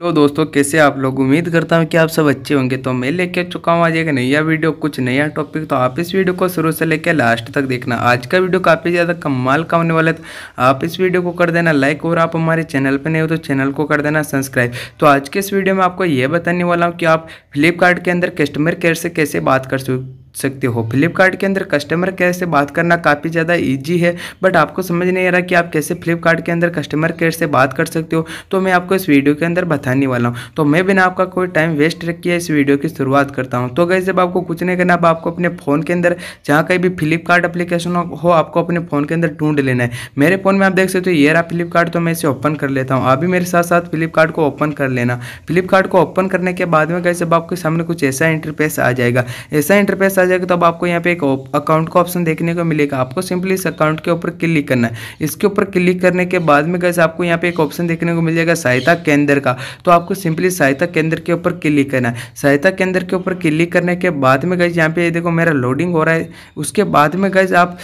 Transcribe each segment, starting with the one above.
तो दोस्तों कैसे आप लोग उम्मीद करता हूँ कि आप सब अच्छे होंगे तो मैं लेके चुका हूँ आज एक नया वीडियो कुछ नया टॉपिक तो आप इस वीडियो को शुरू से लेकर लास्ट तक देखना आज का वीडियो काफ़ी ज़्यादा कमाल का होने वाला है तो आप इस वीडियो को कर देना लाइक और आप हमारे चैनल पर नहीं हो तो चैनल को कर देना सब्सक्राइब तो आज के इस वीडियो में आपको ये बताने वाला हूँ कि आप फ्लिपकार्ट के अंदर कस्टमर केयर से कैसे बात कर सकते सकते हो फ्लिपकार्ट के अंदर कस्टमर केयर से बात करना काफ़ी ज़्यादा ईजी है बट आपको समझ नहीं आ रहा कि आप कैसे फ्लिपकार्ट के अंदर कस्टमर केयर से बात कर सकते हो तो मैं आपको इस वीडियो के अंदर बताने वाला हूँ तो मैं बिना आपका कोई टाइम वेस्ट रखिए इस वीडियो की शुरुआत करता हूँ तो गई जब आपको कुछ नहीं करना अब आपको अपने फ़ोन के अंदर जहाँ कहीं भी फ्लिपकार्ट अप्लीकेशन हो आपको अपने फ़ोन के अंदर ढूंढ लेना है मेरे फ़ोन में आप देख सकते हो ये रहा फ्लिपकार्ट तो मैं इसे ओपन कर लेता हूँ अभी मेरे साथ साथ फ्लिपकार्ट को ओपन कर लेना फ्लिपकार्ट को ओपन करने के बाद में गए जब आपके सामने कुछ ऐसा इंटरपेस आ जाएगा ऐसा इंटरपेस आ जाएगा तब आपको यहाँ पे एक अकाउंट का ऑप्शन देखने को मिलेगा आपको सिंपली इस अकाउंट के ऊपर क्लिक करना है इसके ऊपर क्लिक करने के बाद में कैसे आपको यहाँ पे एक ऑप्शन देखने को मिल जाएगा सहायता केंद्र का तो आपको सिंपली सहायता केंद्र के ऊपर क्लिक करना है सहायता केंद्र के ऊपर क्लिक करने के बाद में गैस यहाँ पे देखो मेरा लोडिंग हो रहा है उसके बाद में गैस आप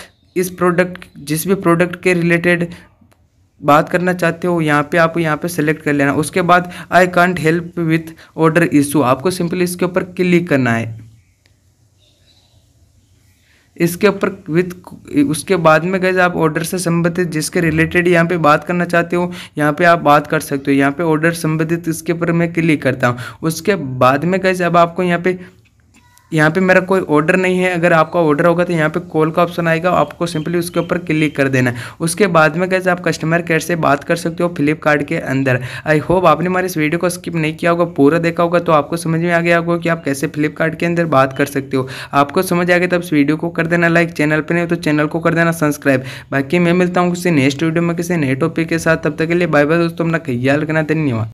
इस प्रोडक्ट जिस भी प्रोडक्ट के रिलेटेड बात करना चाहते हो यहाँ पे आप यहाँ पे सेलेक्ट कर लेना उसके बाद I can't help with order issue आपको सिंपली इसके ऊपर क्लिक करना है इसके ऊपर विथ उसके बाद में गए आप ऑर्डर से संबंधित जिसके रिलेटेड यहाँ पे बात करना चाहते हो यहाँ पे आप बात कर सकते हो यहाँ पे ऑर्डर संबंधित इसके ऊपर मैं क्लिक करता हूँ उसके बाद में गए अब आपको यहाँ पे यहाँ पे मेरा कोई ऑर्डर नहीं है अगर आपका ऑर्डर होगा तो यहाँ पे कॉल का ऑप्शन आएगा आपको सिंपली उसके ऊपर क्लिक कर देना है उसके बाद में कैसे आप कस्टमर केयर से बात कर सकते हो फ्लिपकार्ट के अंदर आई होप आपने हमारे इस वीडियो को स्किप नहीं किया होगा पूरा देखा होगा तो आपको समझ में आ गया होगा कि आप कैसे फ्लिपकार्ट के अंदर बात कर सकते हो आपको समझ आ गया तो इस वीडियो को कर देना लाइक चैनल पर नहीं तो चैनल को कर देना सब्सक्राइब बाकी मैं मिलता हूँ किसी नेक्स्ट वीडियो में किसी नए टॉपिक के साथ तब तक के लिए बाय बाय दोस्तों अपना ख्याल रखना धन्यवाद